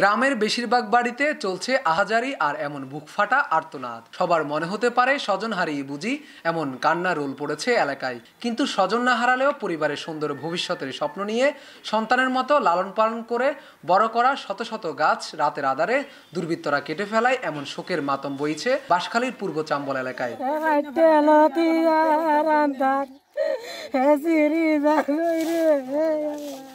গ্রামের বেশিরভাগ বাড়িতে চলছে আহাজারি আর এমন ফাটা আর্তনাদ সবার মনে হতে পারে স্বজন হারিয়ে বুঝি এমন কান্না রোল পড়েছে এলাকায় কিন্তু স্বজন না হারালেও পরিবারের সুন্দর ভবিষ্যতের স্বপ্ন নিয়ে সন্তানের মতো লালন পালন করে বড় করা শত শত গাছ রাতের আধারে দুর্বৃত্তরা কেটে ফেলায় এমন শোকের মাতম বইছে বাঁশখালীর পূর্ব চাম্বল এলাকায়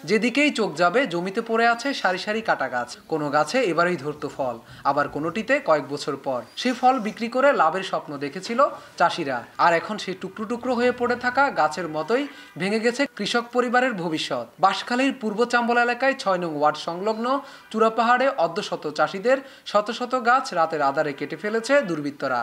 যেদিকেই চোখ যাবে জমিতে পড়ে আছে সারি সারি কাটা গাছ কোনো গাছে এবারেই ধরত ফল আবার কোনোটিতে কয়েক বছর পর সে ফল বিক্রি করে লাভের স্বপ্ন দেখেছিল চাষিরা আর এখন সে টুকরো টুকরো হয়ে পড়ে থাকা গাছের মতোই ভেঙে গেছে কৃষক পরিবারের ভবিষ্যৎ বাঁশখালীর পূর্ব চাম্বল এলাকায় ছয় নং ওয়ার্ড সংলগ্ন চূড়াপাহাড়ে অর্ধশত চাষিদের শত শত গাছ রাতের আধারে কেটে ফেলেছে দুর্বৃত্তরা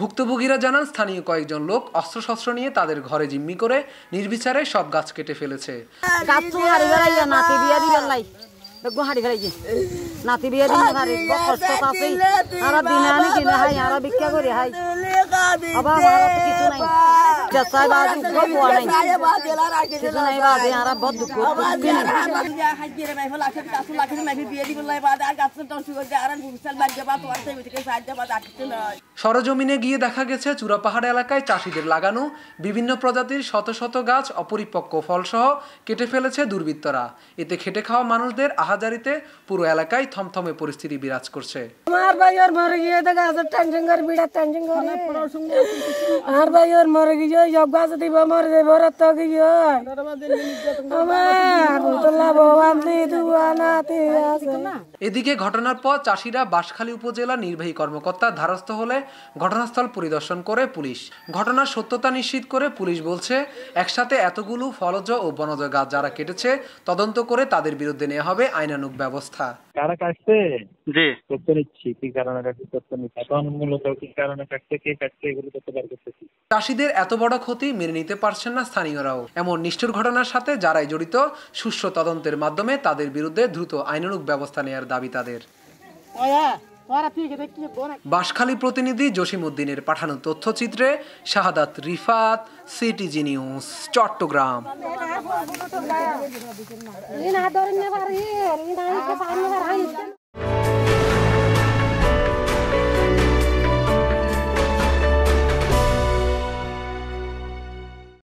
ভুক্তভোগীরা জানান স্থানীয় কয়েকজন লোক অস্ত্রশস্ত্র নিয়ে তাদের ঘরে জিম্মি করে নির্বিচারে সব গাছ কেটে ফেলেছে দিন আর হাই হাই সরজমিনে গিয়ে দেখা গেছে পাহাড় এলাকায় চাষিদের লাগানো বিভিন্ন প্রজাতির শত শত গাছ অপরিপক্ক ফলসহ কেটে ফেলেছে দুর্বৃত্তরা এতে খেটে খাওয়া মানুষদের আহাজারিতে পুরো এলাকায় থমথমে পরিস্থিতি বিরাজ করছে আমার ভাই ওর মরে গিয়ে গাছের টেনশন করে টেনশন করে আর ভাই ওর মরে গিয়ে এদিকে ঘটনার পর চাষিরা বাঁশখালী উপজেলা নির্বাহী কর্মকর্তা ধারস্থ হলে ঘটনাস্থল পরিদর্শন করে পুলিশ ঘটনার সত্যতা নিশ্চিত করে পুলিশ বলছে একসাথে এতগুলো ফলজ ও বনজ গাছ যারা কেটেছে তদন্ত করে তাদের বিরুদ্ধে নেওয়া হবে আইনানুক ব্যবস্থা কারা কাটছে জি তথ্য নিচ্ছি কি কারণে কাটছে তথ্য নিচ্ছি এখন কি কারণে কাটছে কে কাটছে এগুলো তথ্য বার চাষিদের এত বড় ক্ষতি মেনে নিতে পারছেন না স্থানীয়রাও এমন নিষ্ঠুর ঘটনার সাথে যারাই জড়িত সুস্থ তদন্তের মাধ্যমে তাদের বিরুদ্ধে দ্রুত আইনানুক ব্যবস্থা নেয়ার দাবি তাদের বাসখালী প্রতিনিধি উদ্দিনের পাঠানো তথ্যচিত্রে শাহাদাত রিফাত সিটিজি নিউজ চট্টগ্রাম